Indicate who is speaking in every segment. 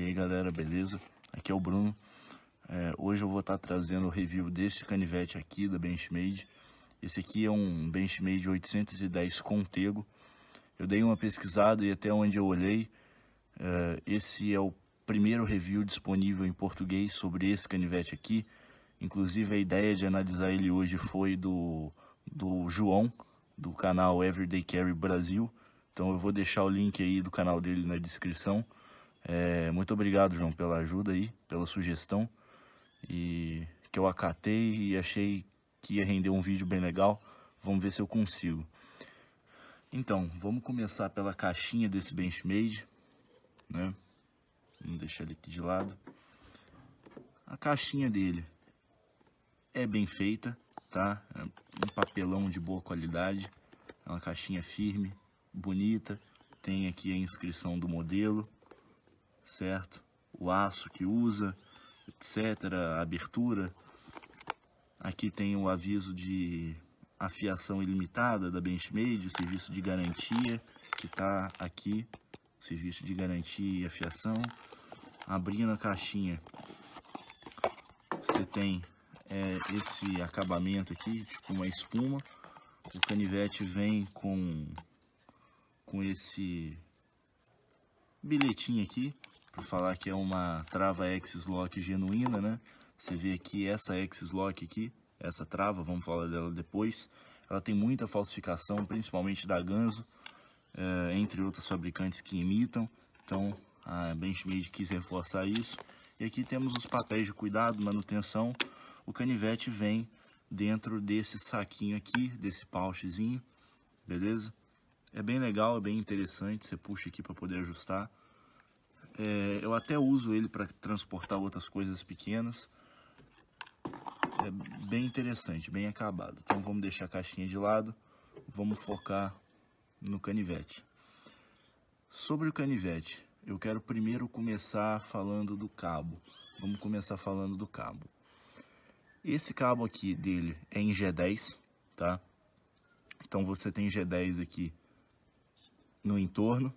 Speaker 1: E aí galera, beleza? Aqui é o Bruno. É, hoje eu vou estar tá trazendo o review deste canivete aqui da Benchmade. Esse aqui é um Benchmade 810 Contego. Eu dei uma pesquisada e até onde eu olhei, é, esse é o primeiro review disponível em português sobre esse canivete aqui. Inclusive a ideia de analisar ele hoje foi do, do João, do canal Everyday Carry Brasil. Então eu vou deixar o link aí do canal dele na descrição. É, muito obrigado, João, pela ajuda aí, pela sugestão. E que eu acatei e achei que ia render um vídeo bem legal. Vamos ver se eu consigo. Então, vamos começar pela caixinha desse Benchmade, né? Vamos deixar ele aqui de lado. A caixinha dele é bem feita, tá? É um papelão de boa qualidade. É uma caixinha firme, bonita. Tem aqui a inscrição do modelo, certo? O aço que usa, etc, a abertura. Aqui tem o aviso de afiação ilimitada da Benchmade, o serviço de garantia que está aqui, serviço de garantia e afiação. Abrindo a caixinha, você tem é, esse acabamento aqui, tipo uma espuma. O canivete vem com, com esse bilhetinho aqui, falar que é uma trava X-Lock genuína, né? Você vê aqui essa X-Lock aqui, essa trava, vamos falar dela depois. Ela tem muita falsificação, principalmente da Ganso, é, entre outras fabricantes que imitam. Então a Benchmade quis reforçar isso. E aqui temos os papéis de cuidado, manutenção. O canivete vem dentro desse saquinho aqui, desse pouchzinho, beleza? É bem legal, é bem interessante, você puxa aqui para poder ajustar. É, eu até uso ele para transportar outras coisas pequenas. É bem interessante, bem acabado. Então vamos deixar a caixinha de lado, vamos focar no canivete. Sobre o canivete, eu quero primeiro começar falando do cabo. Vamos começar falando do cabo. Esse cabo aqui dele é em G10, tá? Então você tem G10 aqui no entorno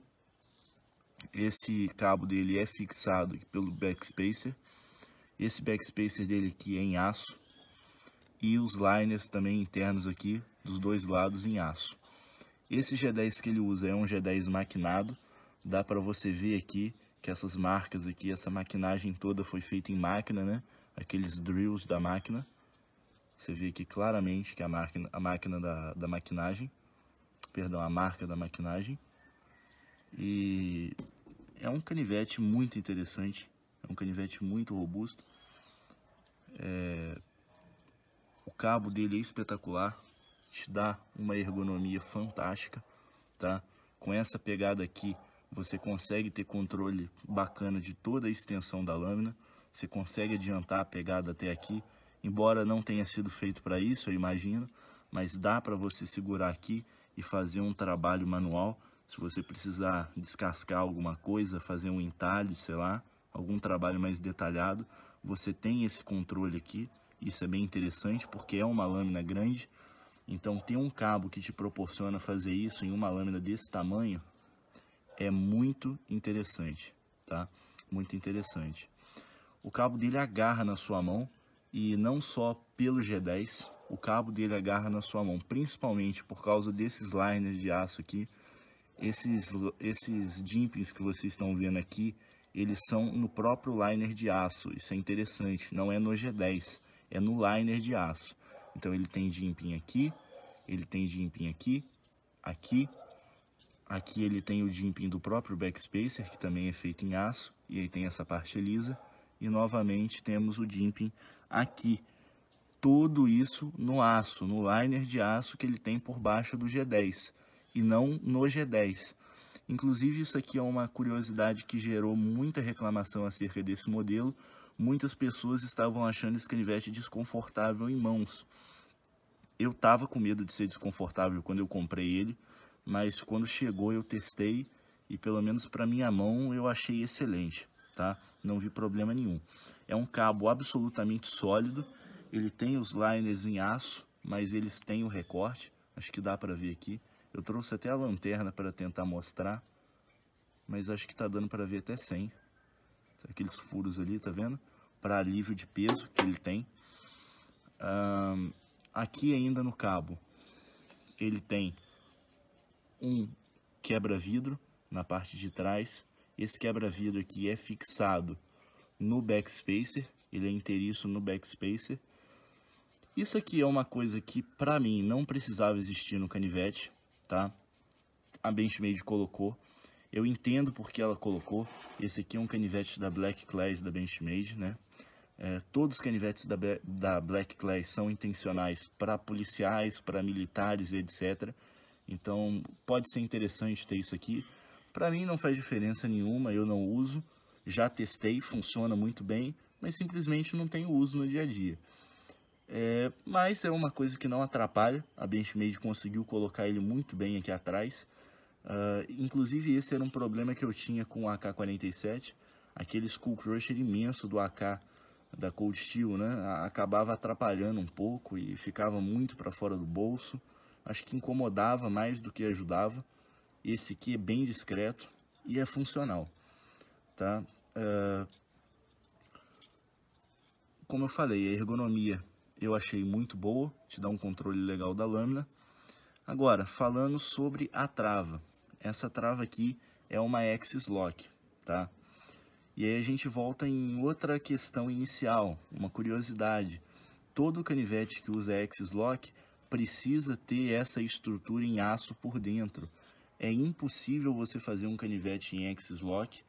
Speaker 1: esse cabo dele é fixado pelo backspacer. Esse backspacer dele aqui é em aço. E os liners também internos aqui, dos dois lados em aço. Esse G10 que ele usa é um G10 maquinado. Dá para você ver aqui que essas marcas aqui, essa maquinagem toda foi feita em máquina, né? Aqueles drills da máquina. Você vê aqui claramente que a máquina, a máquina da, da maquinagem, perdão, a marca da maquinagem. E é um canivete muito interessante, é um canivete muito robusto. É... O cabo dele é espetacular, te dá uma ergonomia fantástica, tá? Com essa pegada aqui, você consegue ter controle bacana de toda a extensão da lâmina, você consegue adiantar a pegada até aqui, embora não tenha sido feito para isso, eu imagino, mas dá para você segurar aqui e fazer um trabalho manual se você precisar descascar alguma coisa, fazer um entalhe, sei lá, algum trabalho mais detalhado, você tem esse controle aqui. Isso é bem interessante porque é uma lâmina grande. Então ter um cabo que te proporciona fazer isso em uma lâmina desse tamanho é muito interessante, tá? Muito interessante. O cabo dele agarra na sua mão e não só pelo G10, o cabo dele agarra na sua mão, principalmente por causa desses liners de aço aqui, esses, esses dimples que vocês estão vendo aqui, eles são no próprio liner de aço. Isso é interessante, não é no G10, é no liner de aço. Então ele tem dimping aqui, ele tem dimping aqui, aqui. Aqui ele tem o dimping do próprio backspacer, que também é feito em aço. E aí tem essa parte lisa. E novamente temos o dimping aqui. Tudo isso no aço, no liner de aço que ele tem por baixo do G10 e não no G10. Inclusive, isso aqui é uma curiosidade que gerou muita reclamação acerca desse modelo. Muitas pessoas estavam achando esse canivete desconfortável em mãos. Eu estava com medo de ser desconfortável quando eu comprei ele, mas quando chegou eu testei e pelo menos para minha mão eu achei excelente, tá? Não vi problema nenhum. É um cabo absolutamente sólido, ele tem os liners em aço, mas eles têm o recorte, acho que dá para ver aqui. Eu trouxe até a lanterna para tentar mostrar, mas acho que está dando para ver até 100. Aqueles furos ali, tá vendo? Para alívio de peso que ele tem. Um, aqui ainda no cabo, ele tem um quebra-vidro na parte de trás. Esse quebra-vidro aqui é fixado no backspacer, ele é inteiriço no backspacer. Isso aqui é uma coisa que, para mim, não precisava existir no canivete tá? A Benchmade colocou. Eu entendo porque ela colocou. Esse aqui é um canivete da Black Class da Benchmade, né? É, todos os canivetes da, da Black Class são intencionais para policiais, para militares, etc. Então pode ser interessante ter isso aqui. Para mim não faz diferença nenhuma, eu não uso. Já testei, funciona muito bem, mas simplesmente não tenho uso no dia a dia. É, mas é uma coisa que não atrapalha. A Benchmade conseguiu colocar ele muito bem aqui atrás. Uh, inclusive, esse era um problema que eu tinha com o AK-47. Aquele Skull Crusher imenso do AK da Cold Steel, né? Acabava atrapalhando um pouco e ficava muito para fora do bolso. Acho que incomodava mais do que ajudava. Esse aqui é bem discreto e é funcional, tá? Uh, como eu falei, a ergonomia eu achei muito boa, te dá um controle legal da lâmina. Agora, falando sobre a trava. Essa trava aqui é uma x Lock, tá? E aí a gente volta em outra questão inicial, uma curiosidade. Todo canivete que usa x Lock precisa ter essa estrutura em aço por dentro. É impossível você fazer um canivete em x Lock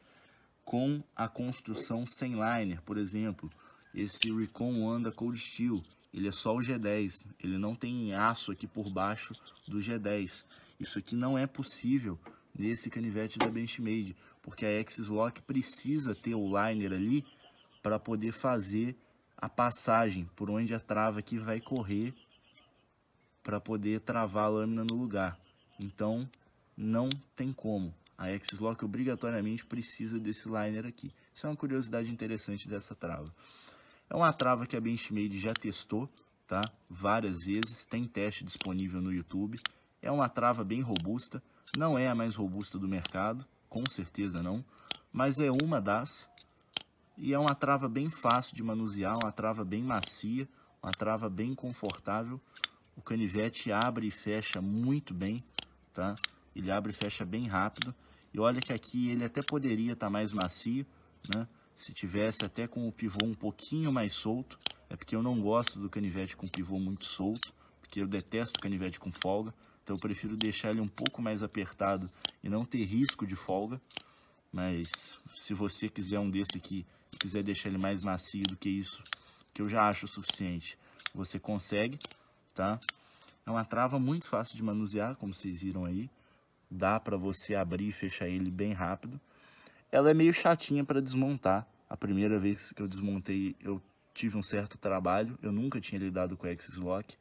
Speaker 1: com a construção sem liner, por exemplo, esse Recon Wanda Cold Steel, ele é só o G10, ele não tem aço aqui por baixo do G10. Isso aqui não é possível nesse canivete da Benchmade, porque a Axis Lock precisa ter o liner ali para poder fazer a passagem por onde a trava aqui vai correr para poder travar a lâmina no lugar. Então não tem como. A Axis Lock obrigatoriamente precisa desse liner aqui. Isso é uma curiosidade interessante dessa trava. É uma trava que a Benchmade já testou, tá? Várias vezes, tem teste disponível no YouTube. É uma trava bem robusta, não é a mais robusta do mercado, com certeza não, mas é uma das. E é uma trava bem fácil de manusear, uma trava bem macia, uma trava bem confortável. O canivete abre e fecha muito bem, tá? Ele abre e fecha bem rápido. E olha que aqui ele até poderia estar tá mais macio, né? Se tivesse até com o pivô um pouquinho mais solto, é porque eu não gosto do canivete com pivô muito solto, porque eu detesto canivete com folga, então eu prefiro deixar ele um pouco mais apertado e não ter risco de folga. Mas se você quiser um desse aqui e quiser deixar ele mais macio do que isso, que eu já acho o suficiente, você consegue, tá? É uma trava muito fácil de manusear, como vocês viram aí. Dá para você abrir e fechar ele bem rápido. Ela é meio chatinha para desmontar, a primeira vez que eu desmontei, eu tive um certo trabalho, eu nunca tinha lidado com X-Lock.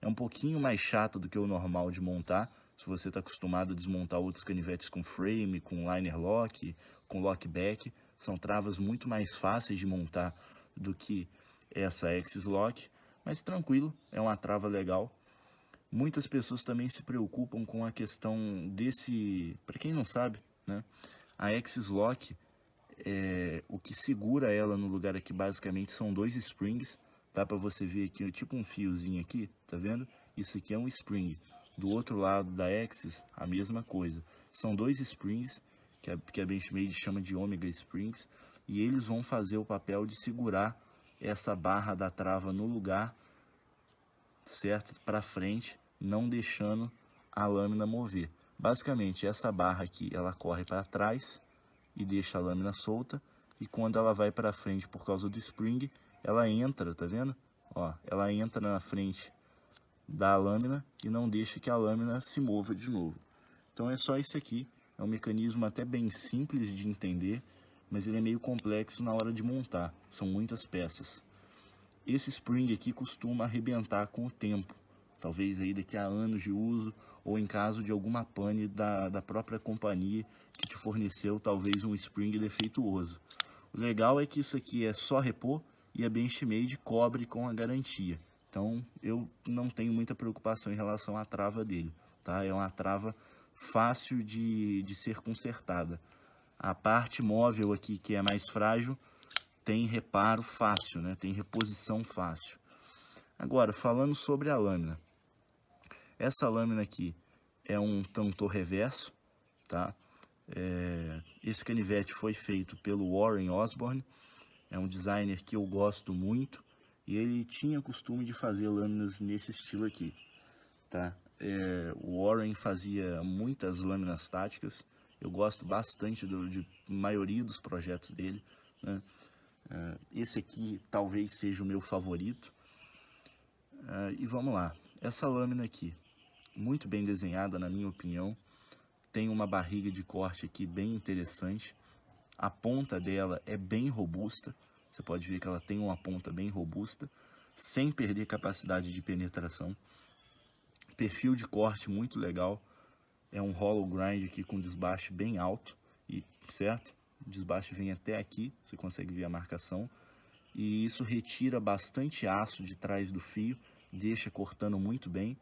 Speaker 1: É um pouquinho mais chato do que o normal de montar, se você está acostumado a desmontar outros canivetes com frame, com liner lock, com lockback, são travas muito mais fáceis de montar do que essa x Lock, mas tranquilo, é uma trava legal. Muitas pessoas também se preocupam com a questão desse, para quem não sabe, né? A x Lock, é, o que segura ela no lugar aqui basicamente são dois springs. Dá para você ver aqui, tipo um fiozinho aqui, tá vendo? Isso aqui é um spring. Do outro lado da axis, a mesma coisa. São dois springs, que a, que a Benchmade chama de ômega springs, e eles vão fazer o papel de segurar essa barra da trava no lugar, certo? Para frente, não deixando a lâmina mover. Basicamente, essa barra aqui, ela corre para trás, e deixa a lâmina solta. E quando ela vai para frente por causa do spring, ela entra, tá vendo? Ó, ela entra na frente da lâmina e não deixa que a lâmina se mova de novo. Então é só isso aqui, é um mecanismo até bem simples de entender, mas ele é meio complexo na hora de montar, são muitas peças. Esse spring aqui costuma arrebentar com o tempo, talvez aí daqui a anos de uso ou em caso de alguma pane da, da própria companhia que te forneceu talvez um spring defeituoso. O legal é que isso aqui é só repor e a é Benchmade cobre com a garantia. Então eu não tenho muita preocupação em relação à trava dele, tá? É uma trava fácil de, de ser consertada. A parte móvel aqui que é mais frágil tem reparo fácil, né? Tem reposição fácil. Agora, falando sobre a lâmina. Essa lâmina aqui é um tantor reverso, tá? É, esse canivete foi feito pelo Warren Osborne, é um designer que eu gosto muito e ele tinha costume de fazer lâminas nesse estilo aqui, tá? É, o Warren fazia muitas lâminas táticas, eu gosto bastante do, de maioria dos projetos dele, né? É, esse aqui talvez seja o meu favorito. É, e vamos lá, essa lâmina aqui, muito bem desenhada, na minha opinião. Tem uma barriga de corte aqui bem interessante. A ponta dela é bem robusta. Você pode ver que ela tem uma ponta bem robusta, sem perder capacidade de penetração. Perfil de corte muito legal. É um hollow grind aqui com desbaste bem alto, e certo? O desbaste vem até aqui, você consegue ver a marcação. E isso retira bastante aço de trás do fio, deixa cortando muito bem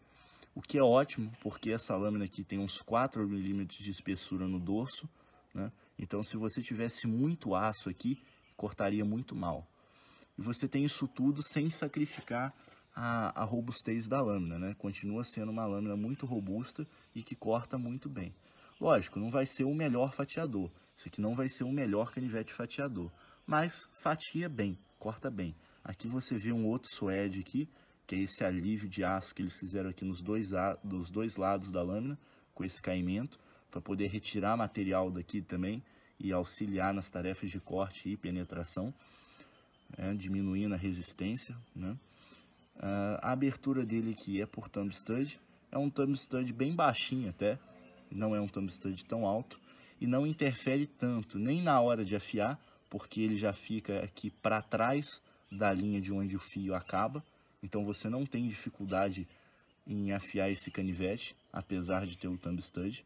Speaker 1: o que é ótimo, porque essa lâmina aqui tem uns 4 milímetros de espessura no dorso, né? Então, se você tivesse muito aço aqui, cortaria muito mal. E você tem isso tudo sem sacrificar a, a robustez da lâmina, né? Continua sendo uma lâmina muito robusta e que corta muito bem. Lógico, não vai ser o melhor fatiador. Isso aqui não vai ser o melhor canivete fatiador. Mas fatia bem, corta bem. Aqui você vê um outro suede aqui, que é esse alívio de aço que eles fizeram aqui nos dois, dos dois lados da lâmina, com esse caimento, para poder retirar material daqui também e auxiliar nas tarefas de corte e penetração, né, diminuindo a resistência. Né? Ah, a abertura dele aqui é por thumb stud, é um thumb stud bem baixinho até, não é um thumb stud tão alto, e não interfere tanto, nem na hora de afiar, porque ele já fica aqui para trás da linha de onde o fio acaba, então você não tem dificuldade em afiar esse canivete, apesar de ter o thumb stud,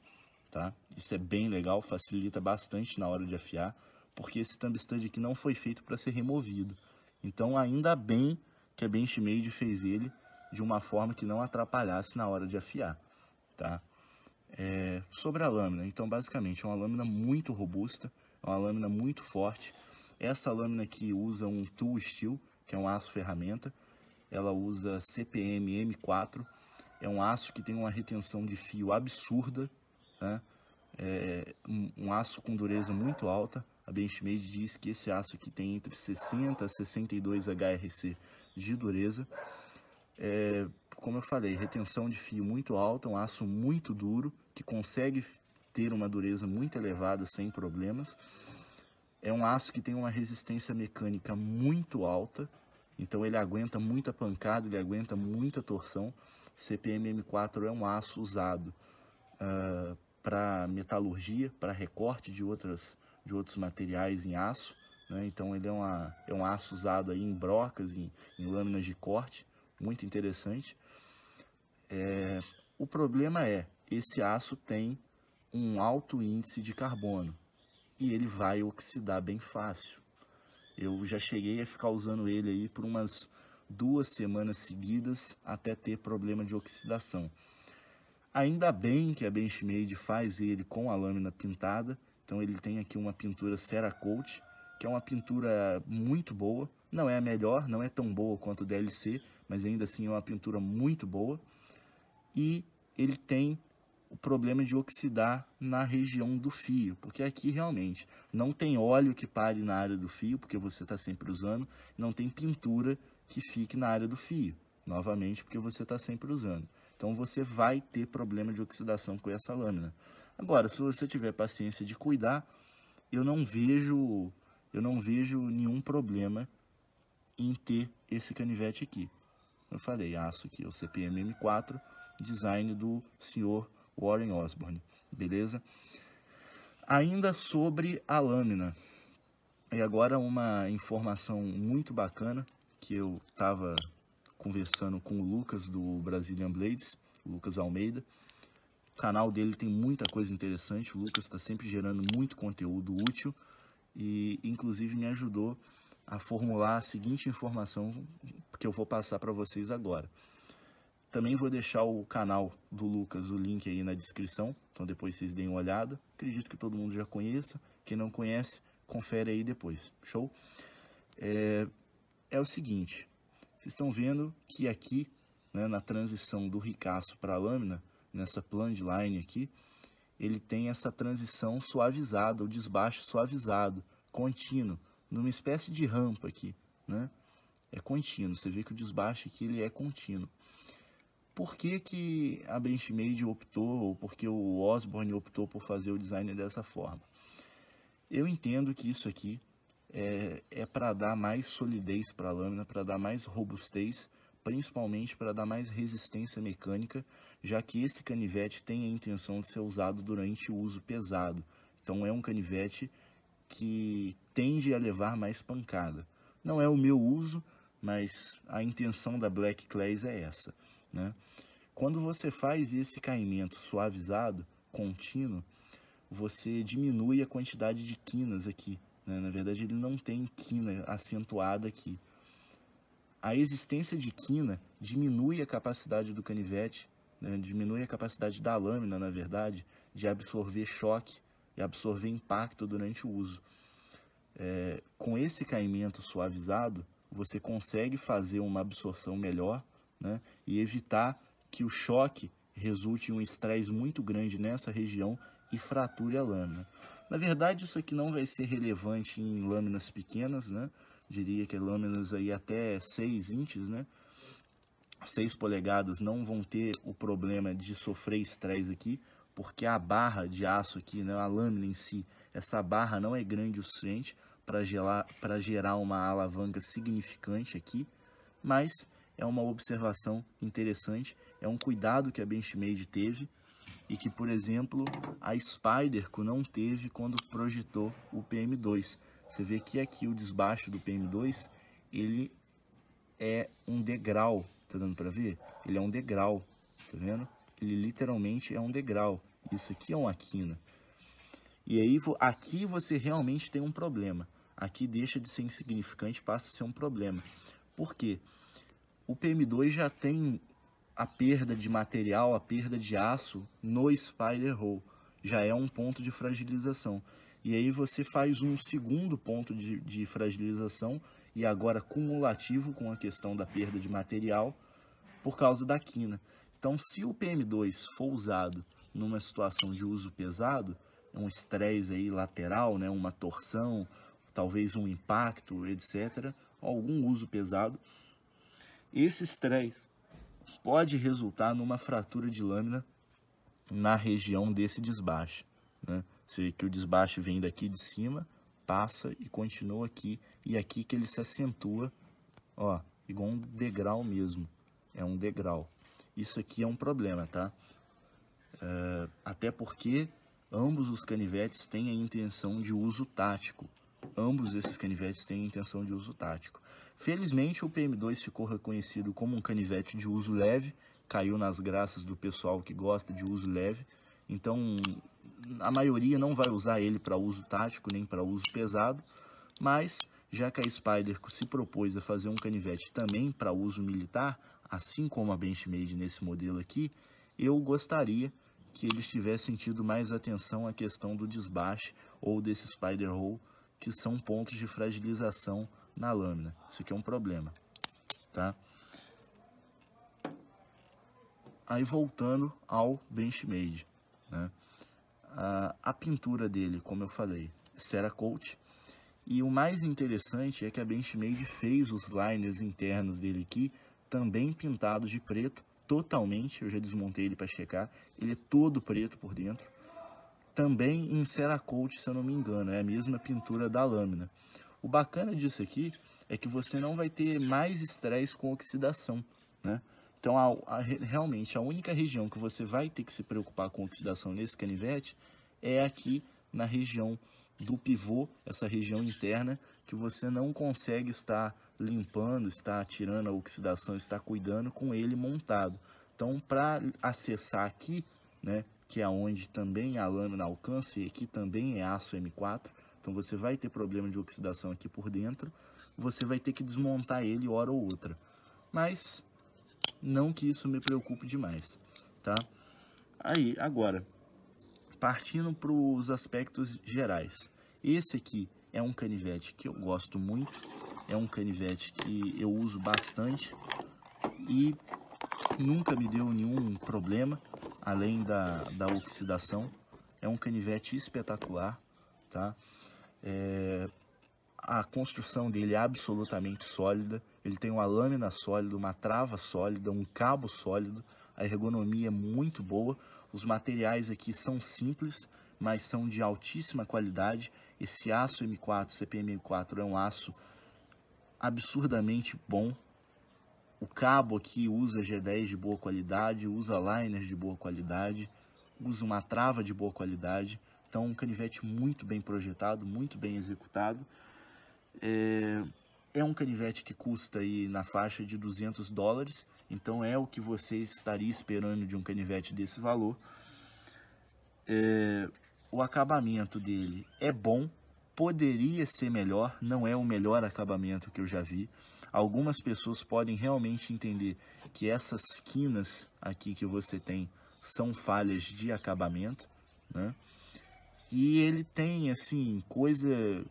Speaker 1: tá? Isso é bem legal, facilita bastante na hora de afiar, porque esse thumb stud aqui não foi feito para ser removido. Então ainda bem que a Benchmade fez ele de uma forma que não atrapalhasse na hora de afiar, tá? É, sobre a lâmina, então basicamente é uma lâmina muito robusta, é uma lâmina muito forte. Essa lâmina aqui usa um tool steel, que é um aço ferramenta, ela usa CPM M4, é um aço que tem uma retenção de fio absurda, né? é um, um, aço com dureza muito alta. A Benchmade diz que esse aço aqui tem entre 60 a 62 HRC de dureza. É, como eu falei, retenção de fio muito alta, um aço muito duro, que consegue ter uma dureza muito elevada sem problemas. É um aço que tem uma resistência mecânica muito alta, então ele aguenta muita pancada, ele aguenta muita torção. CPMM4 é um aço usado uh, ah, para metalurgia, para recorte de, outras, de outros materiais em aço. Né? Então ele é, uma, é um aço usado aí em brocas, em, em lâminas de corte, muito interessante. É, o problema é, esse aço tem um alto índice de carbono e ele vai oxidar bem fácil. Eu já cheguei a ficar usando ele aí por umas duas semanas seguidas até ter problema de oxidação. Ainda bem que a Benchmade faz ele com a lâmina pintada, então ele tem aqui uma pintura Cerakote, que é uma pintura muito boa, não é a melhor, não é tão boa quanto o DLC, mas ainda assim é uma pintura muito boa. E ele tem o problema de oxidar na região do fio, porque aqui realmente não tem óleo que pare na área do fio, porque você está sempre usando, não tem pintura que fique na área do fio, novamente porque você está sempre usando. Então você vai ter problema de oxidação com essa lâmina. Agora, se você tiver paciência de cuidar, eu não vejo eu não vejo nenhum problema em ter esse canivete aqui. Eu falei aço aqui, é o CPMM4, design do senhor Warren Osborne, beleza? Ainda sobre a lâmina. E agora uma informação muito bacana que eu estava conversando com o Lucas do Brazilian Blades, Lucas Almeida. O canal dele tem muita coisa interessante, o Lucas está sempre gerando muito conteúdo útil e inclusive me ajudou a formular a seguinte informação que eu vou passar para vocês agora. Também vou deixar o canal do Lucas, o link aí na descrição, então depois vocês deem uma olhada. Acredito que todo mundo já conheça, quem não conhece, confere aí depois, show? É, é o seguinte, vocês estão vendo que aqui, né, na transição do ricaço para a lâmina, nessa line aqui, ele tem essa transição suavizada, o desbaixo suavizado, contínuo, numa espécie de rampa aqui, né? É contínuo, você vê que o desbaixo aqui ele é contínuo por que, que a Benchmade optou, ou porque o Osborne optou por fazer o design dessa forma. Eu entendo que isso aqui é, é para dar mais solidez para a lâmina, para dar mais robustez, principalmente para dar mais resistência mecânica, já que esse canivete tem a intenção de ser usado durante o uso pesado. Então é um canivete que tende a levar mais pancada. Não é o meu uso, mas a intenção da Black Clays é essa. Né? Quando você faz esse caimento suavizado, contínuo, você diminui a quantidade de quinas aqui. Né? Na verdade, ele não tem quina acentuada aqui. A existência de quina diminui a capacidade do canivete, né? diminui a capacidade da lâmina, na verdade, de absorver choque e absorver impacto durante o uso. É, com esse caimento suavizado, você consegue fazer uma absorção melhor né, e evitar que o choque resulte em um estresse muito grande nessa região e frature a lâmina. Na verdade, isso aqui não vai ser relevante em lâminas pequenas, né? Diria que lâminas aí até 6 inches, né? 6 polegadas não vão ter o problema de sofrer estresse aqui, porque a barra de aço aqui, né, a lâmina em si, essa barra não é grande o suficiente para gerar uma alavanca significante aqui, mas é uma observação interessante, é um cuidado que a Benchmade teve e que, por exemplo, a Spyderco não teve quando projetou o PM2. Você vê que aqui o desbaixo do PM2, ele é um degrau, tá dando para ver? Ele é um degrau, tá vendo? Ele literalmente é um degrau. Isso aqui é uma quina. E aí aqui você realmente tem um problema. Aqui deixa de ser insignificante, passa a ser um problema. Por quê? o PM2 já tem a perda de material, a perda de aço no spider hole, já é um ponto de fragilização. E aí você faz um segundo ponto de, de fragilização e agora cumulativo com a questão da perda de material por causa da quina. Então, se o PM2 for usado numa situação de uso pesado, um estresse aí lateral, né, uma torção, talvez um impacto, etc, algum uso pesado, esses três pode resultar numa fratura de lâmina na região desse desbaste. Né? Se que o desbaste vem daqui de cima, passa e continua aqui, e aqui que ele se acentua, ó, igual um degrau mesmo, é um degrau. Isso aqui é um problema, tá? É, até porque ambos os canivetes têm a intenção de uso tático. Ambos esses canivetes têm a intenção de uso tático. Felizmente, o PM2 ficou reconhecido como um canivete de uso leve, caiu nas graças do pessoal que gosta de uso leve, então a maioria não vai usar ele para uso tático nem para uso pesado, mas já que a Spider se propôs a fazer um canivete também para uso militar, assim como a Benchmade nesse modelo aqui, eu gostaria que eles tivessem tido mais atenção à questão do desbaste ou desse Spider Hole que são pontos de fragilização na lâmina. Isso aqui é um problema, tá? Aí voltando ao Benchmade, né? A, a pintura dele, como eu falei, Cerakote. E o mais interessante é que a Benchmade fez os liners internos dele aqui também pintados de preto, totalmente. Eu já desmontei ele para checar. Ele é todo preto por dentro também em Cerakote, se eu não me engano, é a mesma pintura da lâmina. O bacana disso aqui é que você não vai ter mais estresse com oxidação, né? Então, a, a, realmente, a única região que você vai ter que se preocupar com oxidação nesse canivete é aqui na região do pivô, essa região interna, que você não consegue estar limpando, estar tirando a oxidação, estar cuidando com ele montado. Então, para acessar aqui, né, que é onde também a lâmina alcance e aqui também é aço M4. Então você vai ter problema de oxidação aqui por dentro, você vai ter que desmontar ele hora ou outra. Mas não que isso me preocupe demais, tá? Aí, agora, partindo para os aspectos gerais. Esse aqui é um canivete que eu gosto muito, é um canivete que eu uso bastante e nunca me deu nenhum problema além da, da oxidação. É um canivete espetacular, tá? É, a construção dele é absolutamente sólida, ele tem uma lâmina sólida, uma trava sólida, um cabo sólido, a ergonomia é muito boa, os materiais aqui são simples, mas são de altíssima qualidade. Esse aço M4, CPM4, é um aço absurdamente bom, o cabo aqui usa G10 de boa qualidade, usa liners de boa qualidade, usa uma trava de boa qualidade. Então, um canivete muito bem projetado, muito bem executado. É, é um canivete que custa aí na faixa de 200 dólares, então é o que você estaria esperando de um canivete desse valor. É, o acabamento dele é bom, poderia ser melhor, não é o melhor acabamento que eu já vi algumas pessoas podem realmente entender que essas quinas aqui que você tem são falhas de acabamento, né? E ele tem, assim, coisa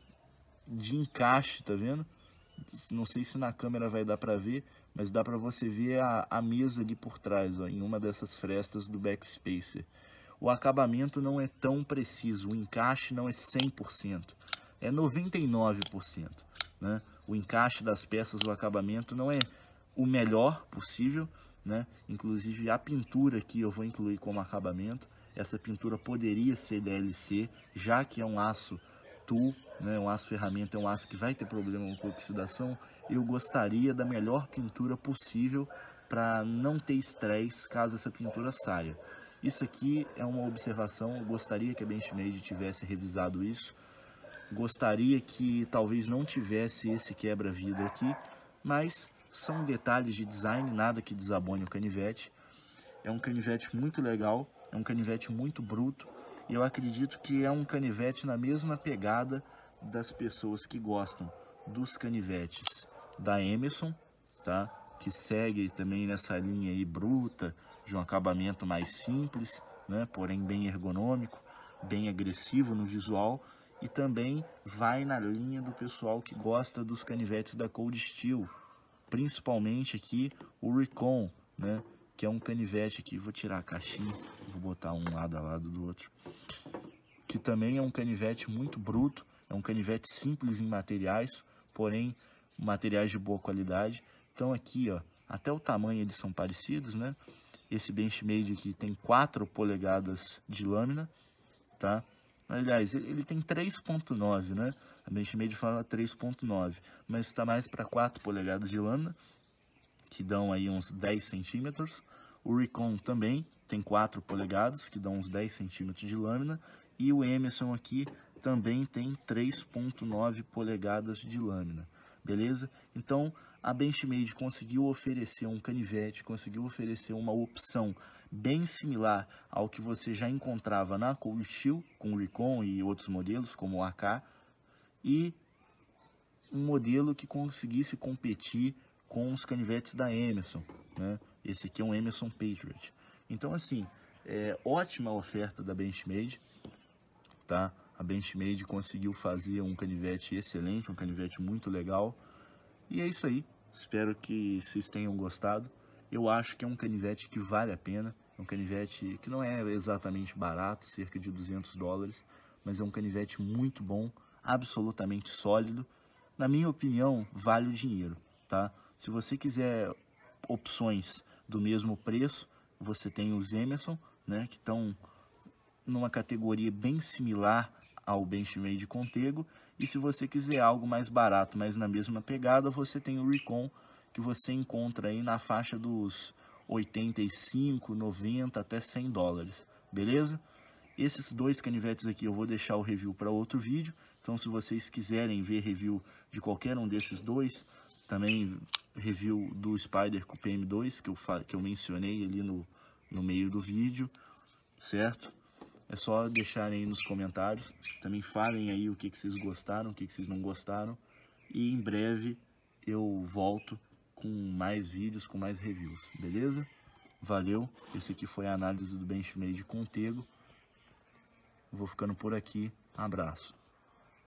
Speaker 1: de encaixe, tá vendo? Não sei se na câmera vai dar para ver, mas dá para você ver a, a, mesa ali por trás, ó, em uma dessas frestas do backspacer. O acabamento não é tão preciso, o encaixe não é 100%, é 99%, né? o encaixe das peças, o acabamento não é o melhor possível, né? Inclusive a pintura que eu vou incluir como acabamento, essa pintura poderia ser DLC, já que é um aço tool, né? Um aço ferramenta, é um aço que vai ter problema com oxidação. Eu gostaria da melhor pintura possível para não ter estresse caso essa pintura saia. Isso aqui é uma observação, eu gostaria que a Benchmade tivesse revisado isso, Gostaria que talvez não tivesse esse quebra-vidro aqui, mas são detalhes de design, nada que desabone o canivete. É um canivete muito legal, é um canivete muito bruto, e eu acredito que é um canivete na mesma pegada das pessoas que gostam dos canivetes da Emerson, tá? Que segue também nessa linha aí bruta, de um acabamento mais simples, né? porém bem ergonômico, bem agressivo no visual e também vai na linha do pessoal que gosta dos canivetes da Cold Steel, principalmente aqui o Recon, né? Que é um canivete aqui, vou tirar a caixinha, vou botar um lado a lado do outro. Que também é um canivete muito bruto, é um canivete simples em materiais, porém materiais de boa qualidade. Então aqui, ó, até o tamanho eles são parecidos, né? Esse benchmade aqui tem 4 polegadas de lâmina, tá? Aliás, ele tem 3.9, né? A Benchmade fala 3.9, mas está mais para 4 polegadas de lâmina, que dão aí uns 10 centímetros. O Recon também tem 4 polegadas, que dão uns 10 centímetros de lâmina. E o Emerson aqui também tem 3.9 polegadas de lâmina, beleza? Então, a Benchmade conseguiu oferecer um canivete, conseguiu oferecer uma opção bem similar ao que você já encontrava na Cold Steel, com o Recon e outros modelos, como o AK, e um modelo que conseguisse competir com os canivetes da Emerson. Né? Esse aqui é um Emerson Patriot. Então, assim, é ótima oferta da Benchmade, tá? A Benchmade conseguiu fazer um canivete excelente, um canivete muito legal. E é isso aí. Espero que vocês tenham gostado. Eu acho que é um canivete que vale a pena. É um canivete que não é exatamente barato, cerca de 200 dólares, mas é um canivete muito bom, absolutamente sólido. Na minha opinião, vale o dinheiro, tá? Se você quiser opções do mesmo preço, você tem os Emerson, né, que estão numa categoria bem similar ao Benchmade Contego. E se você quiser algo mais barato, mas na mesma pegada, você tem o Recon, que você encontra aí na faixa dos 85, 90 até 100 dólares, beleza? Esses dois canivetes aqui eu vou deixar o review para outro vídeo, então se vocês quiserem ver review de qualquer um desses dois, também review do Spider com PM2 que eu, que eu mencionei ali no, no meio do vídeo, certo? É só deixarem aí nos comentários. Também falem aí o que, que vocês gostaram, o que, que vocês não gostaram. E em breve eu volto com mais vídeos, com mais reviews, beleza? Valeu, esse aqui foi a análise do benchmade Contego. Vou ficando por aqui, abraço.